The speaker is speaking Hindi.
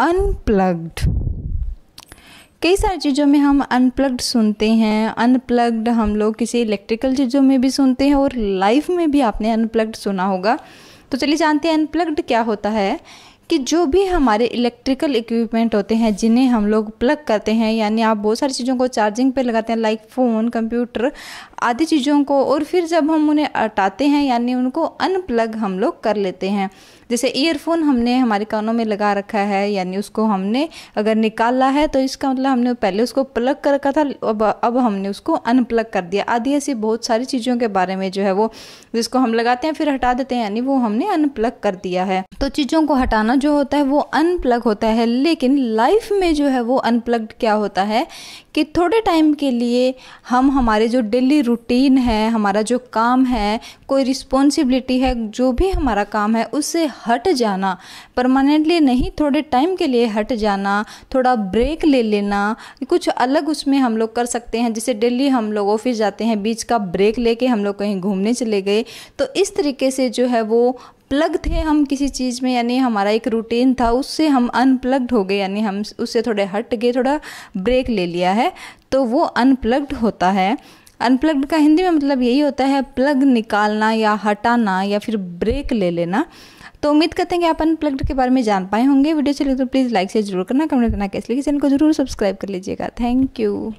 अनप्लग्ड कई सारी चीज़ों में हम अनप्लग्ड सुनते हैं अनप्लग्ड हम लोग किसी इलेक्ट्रिकल चीज़ों में भी सुनते हैं और लाइफ में भी आपने अनप्लग्ड सुना होगा तो चलिए जानते हैं अनप्लग्ड क्या होता है कि जो भी हमारे इलेक्ट्रिकल इक्विपमेंट होते हैं जिन्हें हम लोग प्लग करते हैं यानी आप बहुत सारी चीज़ों को चार्जिंग पे लगाते हैं लाइक फ़ोन कंप्यूटर आदि चीज़ों को और फिर जब हम उन्हें हटाते हैं यानी उनको अनप्लग हम लोग कर लेते हैं जैसे ईयरफोन हमने हमारे कानों में लगा रखा है यानी उसको हमने अगर निकाला है तो इसका मतलब हमने पहले उसको प्लग कर रखा था अब अब हमने उसको अनप्लग कर दिया आदि ऐसी बहुत सारी चीज़ों के बारे में जो है वो जिसको हम लगाते हैं फिर हटा देते हैं यानी वो हमने अनप्लग कर दिया है तो चीज़ों को हटाना जो होता है वो अनप्लग होता है लेकिन लाइफ में जो है वो अनप्लग्ड क्या होता है कि थोड़े टाइम के लिए हम हमारे जो डेली रूटीन है हमारा जो काम है कोई रिस्पॉन्सिबिलिटी है जो भी हमारा काम है उससे हट जाना परमानेंटली नहीं थोड़े टाइम के लिए हट जाना थोड़ा ब्रेक ले लेना कुछ अलग उसमें हम लोग कर सकते हैं जैसे डेली हम लोग ऑफिस जाते हैं बीच का ब्रेक लेके हम लोग कहीं घूमने चले गए तो इस तरीके से जो है वो प्लग थे हम किसी चीज़ में यानी हमारा एक रूटीन था उससे हम अनप्लग्ड हो गए यानी हम उससे थोड़े हट गए थोड़ा ब्रेक ले लिया है तो वो अनप्लग्ड होता है अनप्लग्ड का हिंदी में मतलब यही होता है प्लग निकालना या हटाना या फिर ब्रेक ले लेना तो उम्मीद करते हैं कि आप अनप्लग्ड के बारे में जान पाए होंगे वीडियो चले तो प्लीज़ लाइक से जरूर करना कमेंट करना कैसे चैनल को जरूर सब्सक्राइब कर लीजिएगा थैंक यू